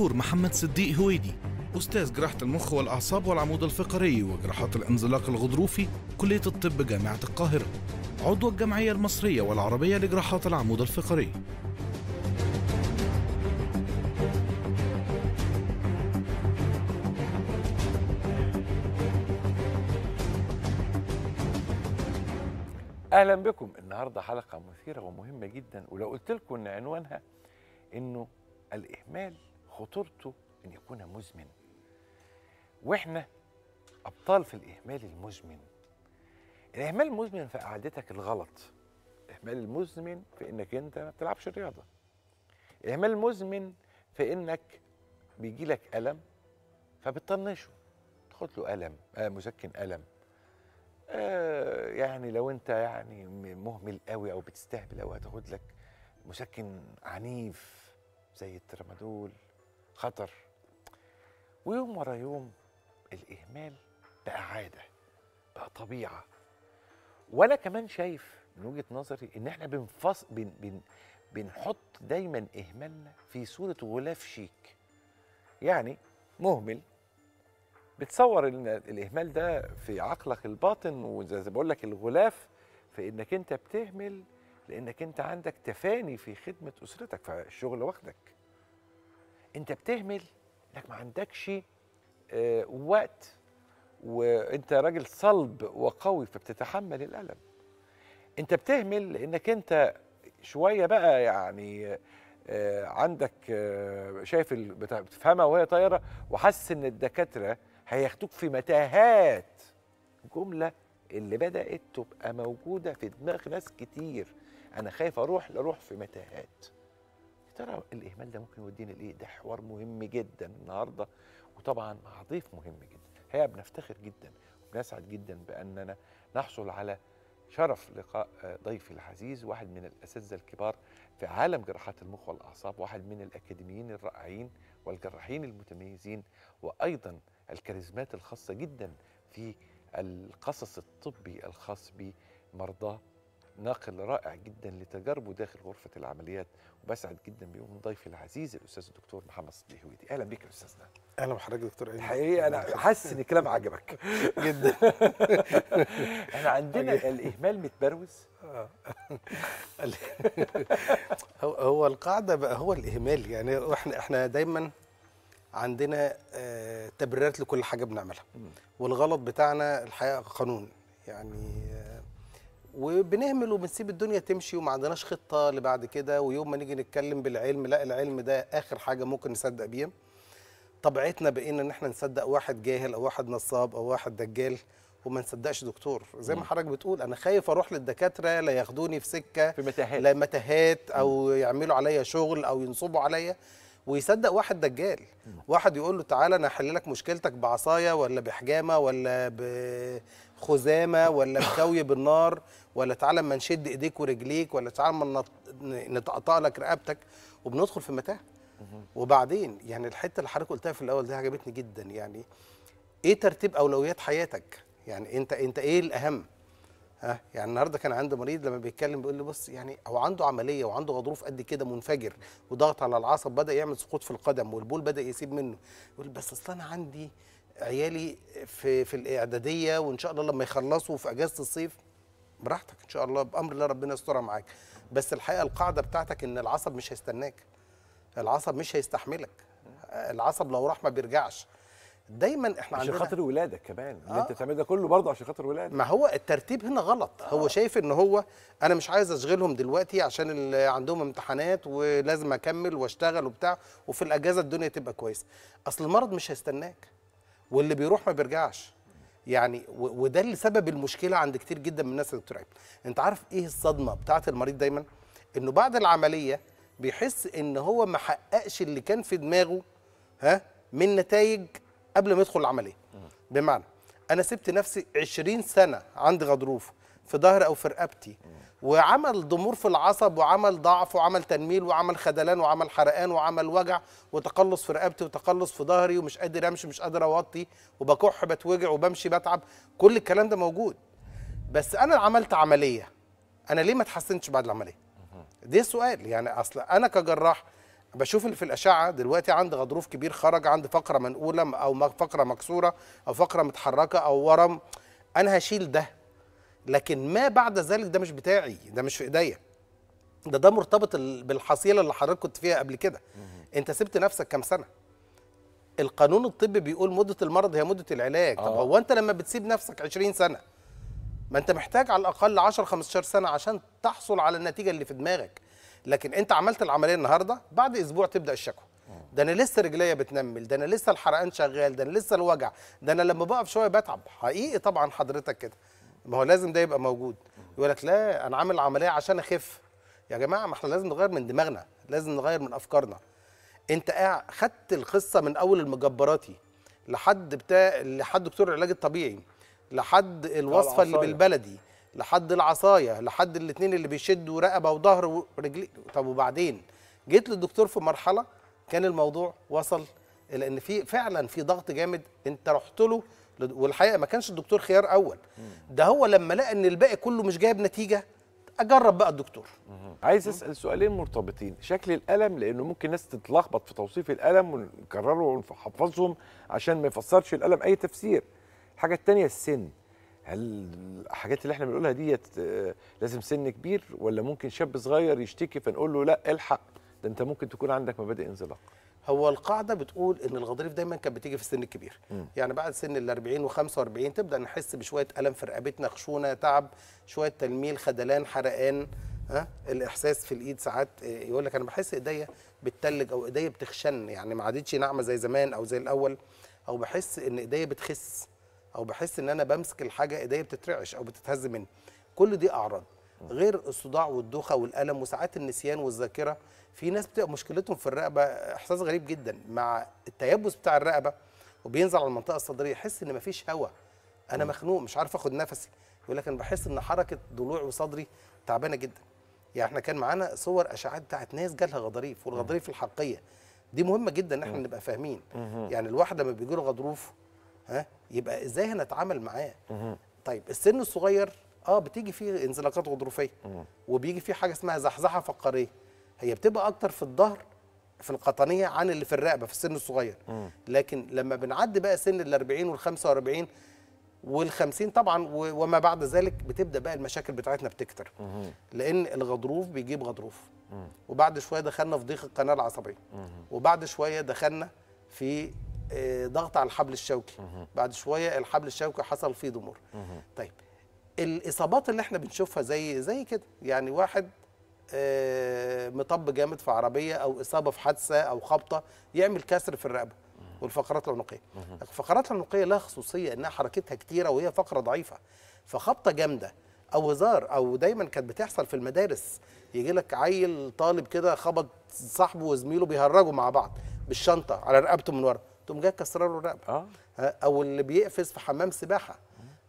الدكتور محمد صديق هويدي أستاذ جراحة المخ والأعصاب والعمود الفقري وجراحات الانزلاق الغضروفي كلية الطب جامعة القاهرة عضو الجمعية المصرية والعربية لجراحات العمود الفقري اهلا بكم النهارده حلقه مثيره ومهمه جدا ولو قلت لكم ان عنوانها انه الاهمال خطورته ان يكون مزمن واحنا ابطال في الاهمال المزمن الاهمال المزمن في قعدتك الغلط الاهمال المزمن في انك انت ما بتلعبش رياضه الاهمال المزمن في انك بيجي لك الم فبتطنشه تاخد له الم آه مسكن الم آه يعني لو انت يعني مهمل قوي او بتستهبل او هتاخد لك مسكن عنيف زي الترامادول خطر ويوم ورا يوم الإهمال بقى عادة بقى طبيعة وأنا كمان شايف من وجهة نظري إن إحنا بنفص بن... بن... بنحط دايما إهمالنا في صورة غلاف شيك يعني مهمل بتصور ان الاهمال ده في عقلك الباطن وزي بقول لك الغلاف في انك انت بتهمل لانك انت عندك تفاني في خدمه اسرتك فالشغل واخدك انت بتهمل انك ما عندكش آه، وقت وانت راجل صلب وقوي فبتتحمل الالم انت بتهمل لانك انت شويه بقى يعني آه، عندك آه، شايف بتفهمها وهي طايره وحاسس ان الدكاتره هياخدوك في متاهات الجمله اللي بدات تبقى موجوده في دماغ ناس كتير انا خايف اروح لاروح في متاهات ترى الاهمال ده ممكن يودينا لايه ده حوار مهم جدا النهارده وطبعا مع ضيف مهم جدا الحقيقه بنفتخر جدا وبنسعد جدا باننا نحصل على شرف لقاء آه، ضيفي العزيز واحد من الاساتذه الكبار في عالم جراحات المخ والاعصاب واحد من الاكاديميين الرائعين والجراحين المتميزين وايضا الكاريزمات الخاصه جدا في القصص الطبي الخاص بمرضاه ناقل رائع جدا لتجاربه داخل غرفه العمليات وبسعد جدا بيوم ضيفي العزيز الاستاذ الدكتور محمد صديق هويدي اهلا بيك يا استاذنا اهلا بحضرتك دكتور ايمن الحقيقه انا حاسس ان الكلام عجبك جدا احنا عندنا الاهمال متبروز آه. هو هو القاعده بقى هو الاهمال يعني احنا احنا دايما عندنا آه، تبريرات لكل حاجه بنعملها والغلط بتاعنا الحقيقه قانون يعني وبنهمل وبنسيب الدنيا تمشي وما عندناش خطه لبعد كده ويوم ما نيجي نتكلم بالعلم لا العلم ده اخر حاجه ممكن نصدق بيها طبيعتنا بقينا ان احنا نصدق واحد جاهل او واحد نصاب او واحد دجال وما نصدقش دكتور زي ما حضرتك بتقول انا خايف اروح للدكاتره لا ياخدوني في سكه في متاهات لا متاهات او يعملوا عليا شغل او ينصبوا عليا ويصدق واحد دجال واحد يقول له تعالى انا احل لك مشكلتك بعصايه ولا بحجامه ولا ب... خزامه ولا الكوي بالنار ولا تعالى ما نشد ايديك ورجليك ولا تعالى ما نطقطق لك رقبتك وبندخل في متاهه وبعدين يعني الحته اللي حضرتك قلتها في الاول دي عجبتني جدا يعني ايه ترتيب اولويات حياتك يعني انت انت ايه الاهم ها يعني النهارده كان عندي مريض لما بيتكلم بيقول لي بص يعني هو عنده عمليه وعنده غضروف قد كده منفجر وضغط على العصب بدا يعمل سقوط في القدم والبول بدا يسيب منه يقول بس اصل انا عندي عيالي في في الاعداديه وان شاء الله لما يخلصوا في اجازه الصيف براحتك ان شاء الله بامر الله ربنا يسترها معاك بس الحقيقه القاعده بتاعتك ان العصب مش هيستناك العصب مش هيستحملك العصب لو راح ما بيرجعش دايما احنا عشان خاطر ولادك كمان آه. اللي انت آه. بتعمل ده كله برضه عشان خاطر ولادك ما هو الترتيب هنا غلط آه. هو شايف ان هو انا مش عايز اشغلهم دلوقتي عشان اللي عندهم امتحانات ولازم اكمل واشتغل وبتاع وفي الاجازه الدنيا تبقى كويسه اصل المرض مش هيستناك واللي بيروح ما بيرجعش يعني وده اللي سبب المشكله عند كتير جدا من الناس يا دكتور انت عارف ايه الصدمه بتاعه المريض دايما انه بعد العمليه بيحس ان هو ما حققش اللي كان في دماغه ها من نتائج قبل ما يدخل العمليه بمعنى انا سبت نفسي 20 سنه عند غضروف في ظهري او في رقبتي وعمل ضمور في العصب وعمل ضعف وعمل تنميل وعمل خدلان وعمل حرقان وعمل وجع وتقلص في رقبتي وتقلص في ظهري ومش قادر امشي مش قادر اوطي وبكح بتوجع وبمشي بتعب كل الكلام ده موجود بس انا عملت عمليه انا ليه ما اتحسنتش بعد العمليه دي سؤال يعني اصل انا كجراح بشوف اللي في الاشعه دلوقتي عندي غضروف كبير خرج عندي فقره منقوله او فقره مكسوره او فقره متحركه او ورم انا هشيل ده لكن ما بعد ذلك ده مش بتاعي ده مش في ايديا ده ده مرتبط بالحصيله اللي حضرتك كنت فيها قبل كده انت سبت نفسك كام سنه القانون الطبي بيقول مده المرض هي مده العلاج طب آه. هو انت لما بتسيب نفسك 20 سنه ما انت محتاج على الاقل 10 15 سنه عشان تحصل على النتيجه اللي في دماغك لكن انت عملت العمليه النهارده بعد اسبوع تبدا الشكوى ده انا لسه رجليا بتنمل ده انا لسه الحرقان شغال ده انا لسه الوجع ده انا لما بقف شويه بتعب حقيقي طبعا حضرتك كده ما هو لازم ده يبقى موجود يقول لك لا انا عامل العمليه عشان اخف يا جماعه ما احنا لازم نغير من دماغنا لازم نغير من افكارنا انت خدت القصه من اول المجبراتي لحد بتاع لحد دكتور العلاج الطبيعي لحد الوصفه اللي بالبلدي لحد العصايه لحد الاثنين اللي بيشدوا رقبه وظهر ورجلين طب وبعدين جيت للدكتور في مرحله كان الموضوع وصل لان في فعلا في ضغط جامد انت رحت له والحقيقه ما كانش الدكتور خيار اول ده هو لما لقى ان الباقي كله مش جايب نتيجه اجرب بقى الدكتور عايز اسال سؤالين مرتبطين شكل الالم لانه ممكن ناس تتلخبط في توصيف الالم ونكرره ونحفظهم عشان ما يفسرش الالم اي تفسير الحاجه الثانيه السن هل الحاجات اللي احنا بنقولها ديت آه، لازم سن كبير ولا ممكن شاب صغير يشتكي فنقول له لا الحق ده انت ممكن تكون عندك مبادئ انزلاق هو القاعده بتقول ان الغضاريف دايما كانت بتيجي في السن الكبير م. يعني بعد سن ال 40 و45 تبدا نحس بشويه الم في رقبتنا خشونه تعب شويه تلميل خدلان حرقان ها الاحساس في الايد ساعات آه، يقول لك انا بحس ايديا بتتلج او ايديا بتخشن يعني ما عادتش ناعمه زي زمان او زي الاول او بحس ان ايديا بتخس او بحس ان انا بمسك الحاجه ايديا بتترعش او بتتهز مني كل دي اعراض غير الصداع والدوخه والالم وساعات النسيان والذاكره في ناس بتبقى مشكلتهم في الرقبه احساس غريب جدا مع التيبس بتاع الرقبه وبينزل على المنطقه الصدريه يحس ان مفيش هواء انا مخنوق مش عارف اخد نفسي يقول لك انا بحس ان حركه ضلوعي وصدري تعبانه جدا يعني احنا كان معانا صور اشعاعات بتاعت ناس جالها غضاريف والغضاريف الحرقيه دي مهمه جدا ان احنا نبقى فاهمين يعني الواحد لما بيجي له غضروف ها يبقى ازاي هنتعامل معاه طيب السن الصغير اه بتيجي فيه انزلاقات غضروفيه وبيجي فيه حاجه اسمها زحزحه فقريه هي بتبقى اكتر في الظهر في القطنيه عن اللي في الرقبه في السن الصغير م. لكن لما بنعدي بقى سن ال 40 وال 45 وال 50 طبعا وما بعد ذلك بتبدا بقى المشاكل بتاعتنا بتكتر م. لان الغضروف بيجيب غضروف م. وبعد شويه دخلنا في ضيق القناه العصبيه وبعد شويه دخلنا في آه، ضغط على الحبل الشوكي بعد شويه الحبل الشوكي حصل فيه ضمور طيب الاصابات اللي احنا بنشوفها زي زي كده يعني واحد آه، مطب جامد في عربيه او اصابه في حادثه او خبطه يعمل كسر في الرقبه والفقرات العنقيه الفقرات العنقيه لها خصوصيه انها حركتها كتيره وهي فقره ضعيفه فخبطه جامده او هزار او دايما كانت بتحصل في المدارس يجي لك عيل طالب كده خبط صاحبه وزميله بيهرجوا مع بعض بالشنطه على رقبته من ورا تقوم جاي كسر له الرقبه آه. او اللي بيقفز في حمام سباحه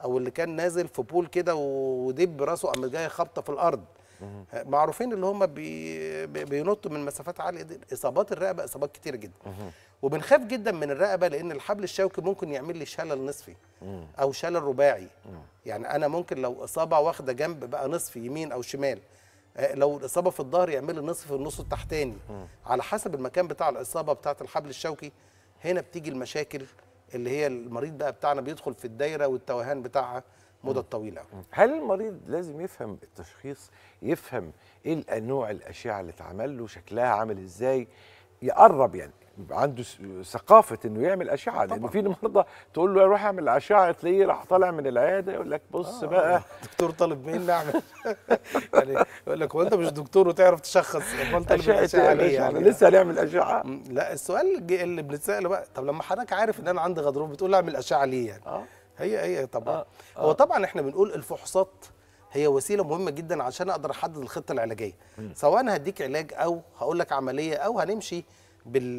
او اللي كان نازل في بول كده ودب راسه قام جاي خبطه في الارض معروفين اللي هم بي بينطوا من مسافات عاليه دي اصابات الرقبه اصابات كتيره جدا وبنخاف جدا من الرقبه لان الحبل الشوكي ممكن يعمل لي شلل نصفي او شلل رباعي يعني انا ممكن لو اصابه واخده جنب بقى نصفي يمين او شمال آه، لو الاصابه في الظهر يعمل لي نصف النص التحتاني على حسب المكان بتاع الاصابه بتاعه الحبل الشوكي هنا بتيجي المشاكل اللي هي المريض بقى بتاعنا بيدخل في الدايره والتوهان بتاعها مدة طويلة هل المريض لازم يفهم التشخيص يفهم ايه نوع الأشعة اللي اتعمل له شكلها عامل ازاي يقرب يعني عنده ثقافه انه يعمل اشعه لانه في مرضى تقول له روح اعمل اشعه تلاقيه راح طالع من العياده يقول لك بص آه بقى دكتور طالب مين اللي اعمل يعني يقول لك هو انت مش دكتور وتعرف تشخص يعني هو أنت الاشعه أشعة يعني لسه هنعمل اشعه لا السؤال اللي بنتساله بقى طب لما حضرتك عارف ان انا عندي غضروف بتقول اعمل اشعه ليه يعني آه. هي هي طبعا آه هو آه. طبعا احنا بنقول الفحوصات هي وسيله مهمه جدا عشان اقدر احدد الخطه العلاجيه م. سواء هديك علاج او هقول لك عمليه او هنمشي بال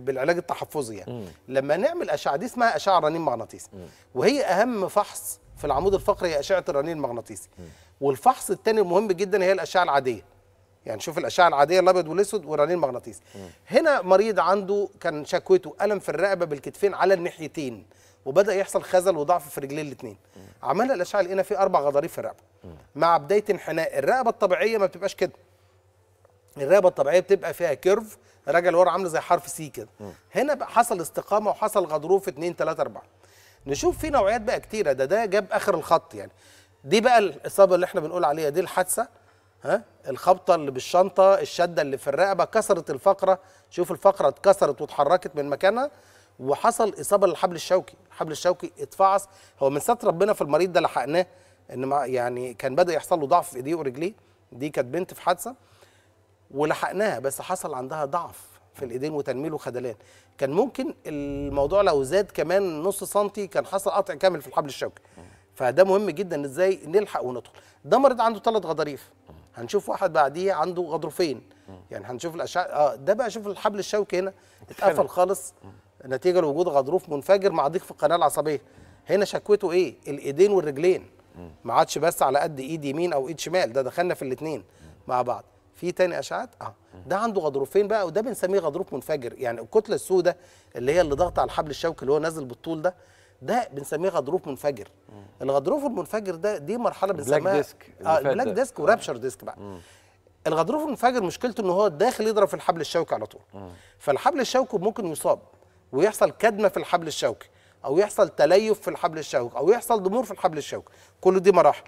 بالعلاج التحفظي يعني لما نعمل اشعه دي اسمها اشعه رنين مغناطيسي وهي اهم فحص في العمود الفقري هي اشعه الرنين المغناطيسي والفحص الثاني المهم جدا هي الاشعه العاديه يعني شوف الاشعه العاديه الابيض والاسود والرنين المغناطيسي هنا مريض عنده كان شكوته الم في الرقبه بالكتفين على الناحيتين وبدا يحصل خزل وضعف في رجلين الاثنين عملها الاشعه لقينا في اربع غضاريف في الرقبه مع بدايه انحناء الرقبه الطبيعيه ما بتبقاش كده الرقبه الطبيعيه بتبقى فيها كيرف راجع لورا عامله زي حرف سي كده هنا بقى حصل استقامه وحصل غضروف 2 3 4 نشوف في نوعيات بقى كتيره ده ده جاب اخر الخط يعني دي بقى الاصابه اللي احنا بنقول عليها دي الحادثه ها الخبطه اللي بالشنطه الشده اللي في الرقبه كسرت الفقره شوف الفقره اتكسرت واتحركت من مكانها وحصل اصابه للحبل الشوكي الحبل الشوكي اتفعص هو من ستر ربنا في المريض ده لحقناه ان يعني كان بدا يحصل له ضعف في ايديه ورجليه دي كانت بنت في حادثه ولحقناها بس حصل عندها ضعف في الايدين وتنميل وخدلان كان ممكن الموضوع لو زاد كمان نص سنتي كان حصل قطع كامل في الحبل الشوكي فده مهم جدا ازاي نلحق وندخل ده مريض عنده ثلاث غضاريف هنشوف واحد بعديه عنده غضروفين يعني هنشوف الاشعه اه ده بقى شوف الحبل الشوكي هنا اتقفل خالص نتيجه لوجود غضروف منفجر مع ضيق في القناه العصبيه هنا شكوته ايه الايدين والرجلين ما عادش بس على قد ايد يمين او ايد شمال ده دخلنا في الاثنين مع بعض في تاني اشعات اه ده عنده غضروفين بقى وده بنسميه غضروف منفجر يعني الكتله السوداء اللي هي اللي ضاغطه على الحبل الشوكي اللي هو نازل بالطول ده ده بنسميه غضروف منفجر الغضروف المنفجر ده دي مرحله بنسميها ديسك اه بلاك ديسك آه. ورابشر ديسك بقى مم. الغضروف المنفجر مشكلته ان هو داخل يضرب في الحبل الشوكي على طول مم. فالحبل الشوكي ممكن يصاب ويحصل كدمه في الحبل الشوكي او يحصل تليف في الحبل الشوكي او يحصل ضمور في الحبل الشوكي كل دي مراحل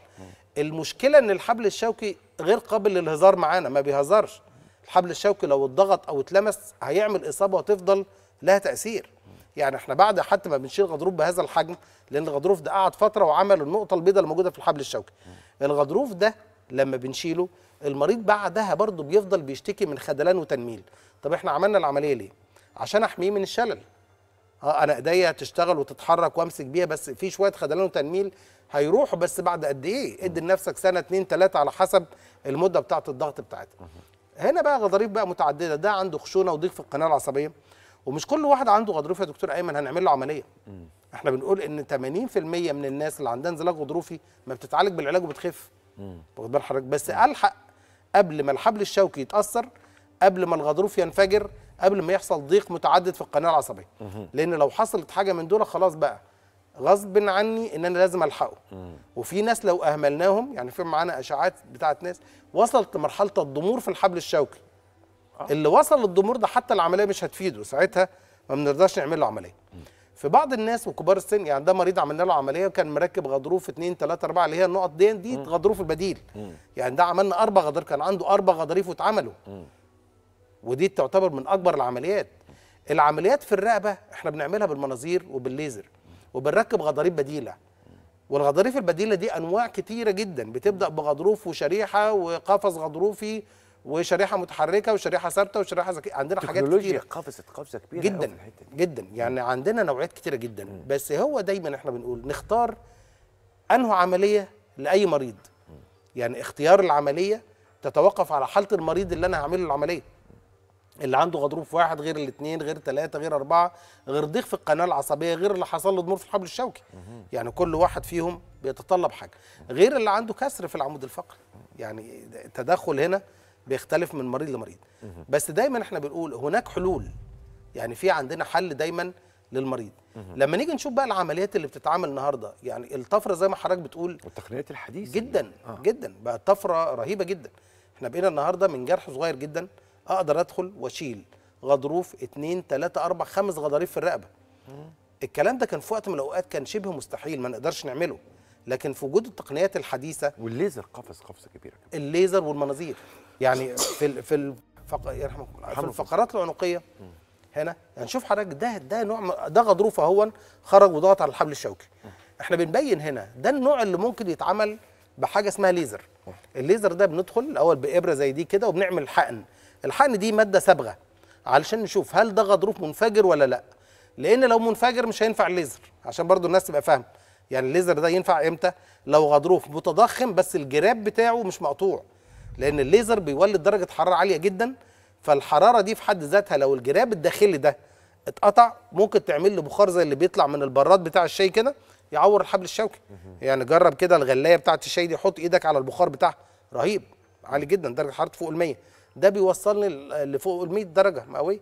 المشكله ان الحبل الشوكي غير قابل للهزار معانا ما بيهزرش الحبل الشوكي لو اتضغط او اتلمس هيعمل اصابه وتفضل لها تاثير يعني احنا بعد حتى ما بنشيل غضروف بهذا الحجم لان الغضروف ده قعد فتره وعمل النقطه البيضاء اللي موجوده في الحبل الشوكي الغضروف ده لما بنشيله المريض بعدها برضه بيفضل بيشتكي من خدلان وتنميل طب احنا عملنا العمليه ليه عشان احميه من الشلل اه انا ايديا هتشتغل وتتحرك وامسك بيها بس في شويه خدلان وتنميل هيروحوا بس بعد قد ايه ادي لنفسك سنه اتنين تلاته على حسب المده بتاعه الضغط بتاعتها هنا بقى غضاريف بقى متعدده ده عنده خشونه وضيق في القناه العصبيه ومش كل واحد عنده غضروف يا دكتور ايمن هنعمل له عمليه احنا بنقول ان 80% من الناس اللي عندها انزلاق غضروفي ما بتتعالج بالعلاج وبتخف واخد بال حضرتك بس الحق قبل ما الحبل الشوكي يتاثر قبل ما الغضروف ينفجر قبل ما يحصل ضيق متعدد في القناه العصبيه لان لو حصلت حاجه من دول خلاص بقى غصب عني ان انا لازم الحقه وفي ناس لو اهملناهم يعني في معانا اشاعات بتاعت ناس وصلت لمرحله الضمور في الحبل الشوكي آه. اللي وصل للضمور ده حتى العمليه مش هتفيده ساعتها ما بنرضاش نعمل له عمليه في بعض الناس وكبار السن يعني ده مريض عملنا له عمليه وكان مركب غضروف 2 3 4 اللي هي النقط دي دي غضروف البديل يعني ده عملنا اربع غضروف كان عنده اربع غضاريف واتعملوا ودي تعتبر من اكبر العمليات العمليات في الرقبه احنا بنعملها بالمناظير وبالليزر وبنركب غضاريف بديله والغضاريف البديله دي انواع كتيره جدا بتبدا بغضروف وشريحه وقفص غضروفي وشريحه متحركه وشريحه ثابته وشريحه ذكيه عندنا حاجات كتير قفزت قفزه كبيره جدا جدا يعني عندنا نوعيات كتيره جدا م. بس هو دايما احنا بنقول نختار انه عمليه لاي مريض م. يعني اختيار العمليه تتوقف على حاله المريض اللي انا هعمله العمليه اللي عنده غضروف واحد غير الاثنين غير ثلاثه غير اربعه غير ضيق في القناه العصبيه غير اللي حصل له ضمور في الحبل الشوكي يعني كل واحد فيهم بيتطلب حاجه غير اللي عنده كسر في العمود الفقري يعني التدخل هنا بيختلف من مريض لمريض بس دايما احنا بنقول هناك حلول يعني في عندنا حل دايما للمريض لما نيجي نشوف بقى العمليات اللي بتتعمل النهارده يعني الطفره زي ما حضرتك بتقول والتقنيات الحديثه جدا آه. جدا بقى الطفره رهيبه جدا احنا بقينا النهارده من جرح صغير جدا اقدر ادخل واشيل غضروف اثنين ثلاثة أربع خمس غضاريف في الرقبة الكلام ده كان في وقت من الأوقات كان شبه مستحيل ما نقدرش نعمله لكن في وجود التقنيات الحديثة والليزر قفز قفزة كبيرة كمان. الليزر والمناظير يعني في الـ في الـ الله في الفقرات العنقية هنا يعني شوف حضرتك ده ده نوع ده غضروف اهو خرج وضغط على الحبل الشوكي احنا بنبين هنا ده النوع اللي ممكن يتعمل بحاجه اسمها ليزر الليزر ده بندخل الاول بابره زي دي كده وبنعمل حقن الحقن دي ماده صبغه علشان نشوف هل ده غضروف منفجر ولا لا لان لو منفجر مش هينفع الليزر عشان برضو الناس تبقى فاهمه يعني الليزر ده ينفع امتى لو غضروف متضخم بس الجراب بتاعه مش مقطوع لان الليزر بيولد درجه حراره عاليه جدا فالحراره دي في حد ذاتها لو الجراب الداخلي ده اتقطع ممكن تعمل له بخار زي اللي بيطلع من البراد بتاع الشاي كده يعور الحبل الشوكي يعني جرب كده الغلايه بتاعه الشاي دي حط ايدك على البخار بتاعها رهيب عالي جدا درجه حرارته فوق ال 100 ده بيوصلني لفوق ال 100 درجه مئويه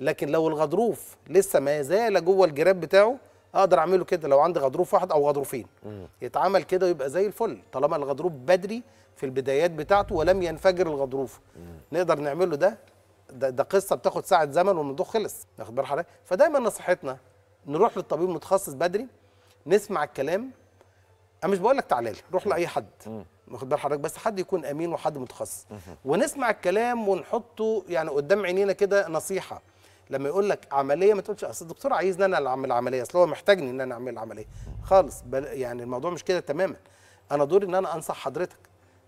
لكن لو الغضروف لسه ما زال جوه الجراب بتاعه اقدر اعمله كده لو عندي غضروف واحد او غضروفين يتعمل كده ويبقى زي الفل طالما الغضروف بدري في البدايات بتاعته ولم ينفجر الغضروف نقدر نعمله ده ده, ده قصه بتاخد ساعه زمن والموضوع خلص واخد بال حضرتك فدايما نصيحتنا نروح للطبيب المتخصص بدري نسمع الكلام انا مش بقول لك تعالى لي روح لاي حد واخد بال حضرتك بس حد يكون امين وحد متخصص ونسمع الكلام ونحطه يعني قدام عينينا كده نصيحه لما يقول لك عمليه ما تقولش اصل الدكتور عايزني انا اعمل العمليه اصل هو محتاجني ان انا اعمل العمليه خالص بل يعني الموضوع مش كده تماما انا دوري ان انا انصح حضرتك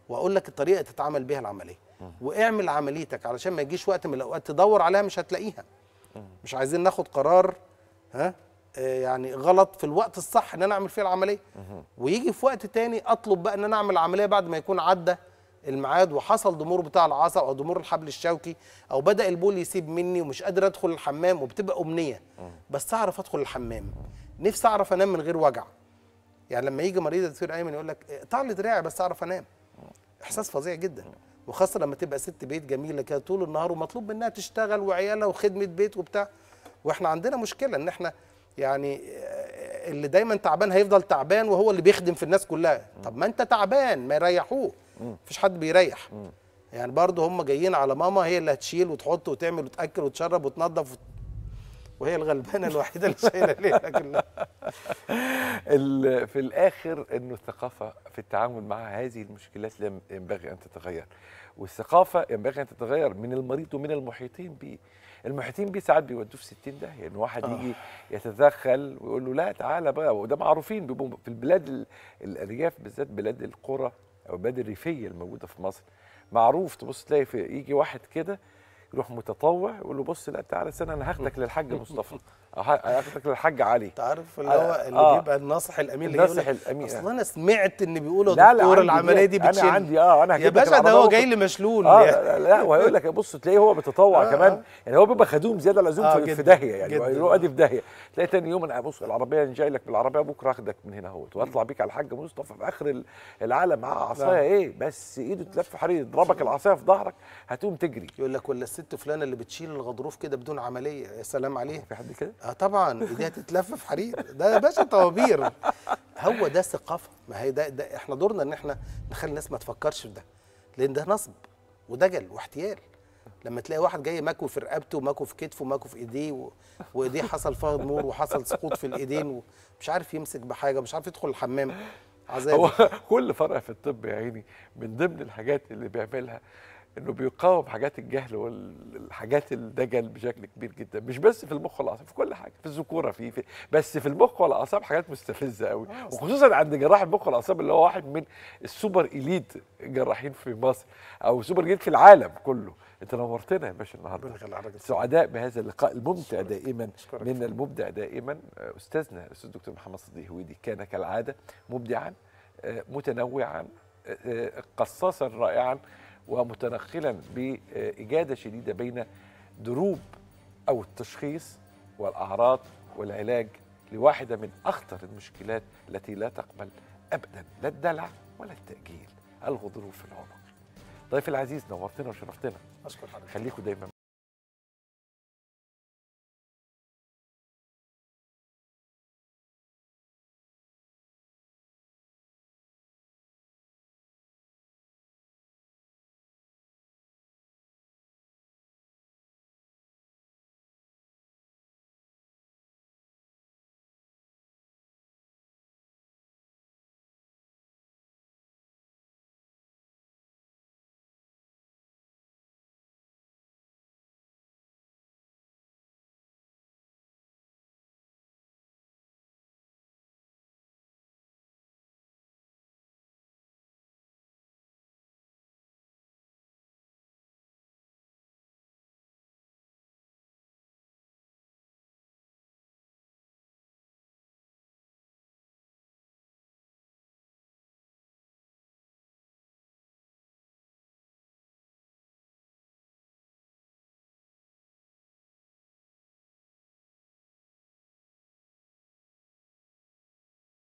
واقول لك الطريقه تتعمل بيها العمليه واعمل عمليتك علشان ما يجيش وقت من الاوقات تدور عليها مش هتلاقيها مش عايزين ناخد قرار ها يعني غلط في الوقت الصح ان انا اعمل فيه العمليه ويجي في وقت تاني اطلب بقى ان انا اعمل العمليه بعد ما يكون عدى الميعاد وحصل ضمور بتاع العصب او ضمور الحبل الشوكي او بدا البول يسيب مني ومش قادر ادخل الحمام وبتبقى امنيه بس اعرف ادخل الحمام نفسي اعرف انام من غير وجع يعني لما يجي مريض دكتور ايمن يقول لك اقطع إيه، لي دراعي بس اعرف انام احساس فظيع جدا وخاصه لما تبقى ست بيت جميله كده طول النهار ومطلوب منها تشتغل وعيالها وخدمه بيت وبتاع واحنا عندنا مشكله ان احنا يعني آه، اللي دايما تعبان هيفضل تعبان وهو اللي بيخدم في الناس كلها طب ما انت تعبان ما يريحوه مفيش حد بيريح يعني برضه هم جايين على ماما هي اللي هتشيل وتحط وتعمل وتاكل وتشرب وتنظف وت... وهي الغلبانه الوحيده اللي شايله ليها كلها في الاخر انه الثقافه في التعامل مع هذه المشكلات ينبغي ان تتغير والثقافه ينبغي ان تتغير من المريض ومن المحيطين به المحيطين بيه ساعات بيودوه في 60 ده يعني واحد آه. يجي يتدخل ويقول له لا تعالى بقى وده معروفين في البلاد الارياف بالذات بلاد القرى او البلاد الريفيه الموجوده في مصر معروف تبص تلاقي في يجي واحد كده يروح متطوع يقول له بص لا تعالى سنه انا هاخدك للحاج مصطفى اخدك أه، للحاج علي انت عارف اللي أه، هو أه، اللي آه. بيبقى الناصح الامين اللي الناصح إيه؟ الامين اصل انا سمعت ان بيقولوا دكتور العمليه دي بتشيل انا عندي اه انا يا باشا ده هو جاي لي مشلول آه يعني. لا وهيقول لك إيه؟ بص تلاقيه هو بيتطوع آه كمان آه. يعني هو بيبقى خدوم زياده على اللزوم آه في, داهيه يعني هو ادي في داهيه تلاقي ثاني يوم انا بص العربيه انا جاي لك بالعربيه بكره اخدك من هنا اهوت واطلع بيك على الحاج مصطفى في اخر العالم معاه عصايه ايه بس ايده تلف حريق يضربك العصايه في ظهرك هتقوم تجري يقول لك ولا الست فلانه اللي بتشيل الغضروف كده بدون عمليه يا سلام عليها في حد كده اه طبعا ايديها تتلف في حرير ده يا باشا طوابير هو ده ثقافه ما هي ده, ده احنا دورنا ان احنا نخلي الناس ما تفكرش في ده لان ده نصب ودجل واحتيال لما تلاقي واحد جاي ماكو في رقبته وماكو في كتفه وماكو في ايديه وايديه حصل فيها نور وحصل سقوط في الايدين ومش عارف يمسك بحاجه مش عارف يدخل الحمام عذاب هو كل فرع في الطب يا عيني من ضمن الحاجات اللي بيعملها انه بيقاوم حاجات الجهل والحاجات الدجل بشكل كبير جدا مش بس في المخ والاعصاب في كل حاجه في الذكوره في, في بس في المخ والاعصاب حاجات مستفزه قوي آه، وخصوصا عند جراح المخ والاعصاب اللي هو واحد من السوبر اليت جراحين في مصر او سوبر اليت في العالم كله انت نورتنا يا باشا النهارده سعداء بهذا اللقاء الممتع دائما من المبدع دائما استاذنا الاستاذ الدكتور محمد صديق هويدي كان كالعاده مبدعا آه، متنوعا آه، قصاصا رائعا ومتنخلا باجاده شديده بين دروب او التشخيص والاعراض والعلاج لواحده من اخطر المشكلات التي لا تقبل ابدا لا الدلع ولا التاجيل الغضروف العنقي ضيف العزيز نورتنا وشرفتنا اشكر حضرتك خليكم دايما